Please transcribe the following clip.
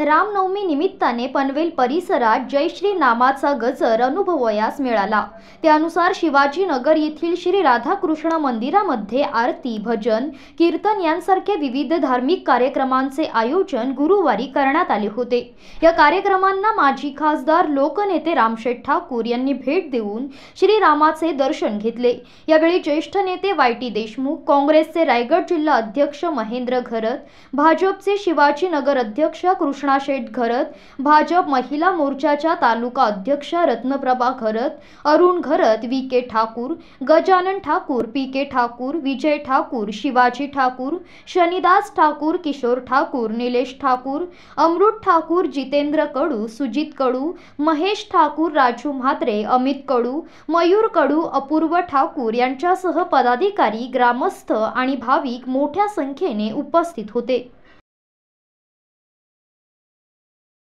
रामनवमी निमित्ताने पनवेल परिसरात जयश्री नामाचा गजर अनुभवयास मिळाला त्यानुसार शिवाजीनगर येथील श्री राधाकृष्ण मंदिरामध्ये आरती भजन कीर्तन यांसारखे विविध धार्मिक कार्यक्रमांचे आयोजन गुरुवारी करण्यात आले होते या कार्यक्रमांना माजी खासदार लोकनेते रामशेठ ठाकूर यांनी भेट देऊन श्रीरामाचे दर्शन घेतले यावेळी ज्येष्ठ नेते वाय टी देशमुख काँग्रेसचे रायगड जिल्हा अध्यक्ष महेंद्र घरत भाजपचे शिवाजी नगर अध्यक्ष कृष्णा शेठ घरत भाजप महिला मोर्चाच्या तालुका अध्यक्षा Ratnaprabha Gharat Arun Gharat V K Thakur Gajanan Thakur P K Thakur Vijay Thakur Shivaji Thakur Shanidas Thakur Kishor Thakur Nilesh Thakur Amrut Thakur Jitendra Kadu Sujit Kadu Mahesh Thakur Raju Mhatre Amit Kadu Mayur Kadu Apurva Thakur यांच्यासह पदाधिकारी ग्रामस्थ आणि भाविक मोठ्या संख्येने उपस्थित होते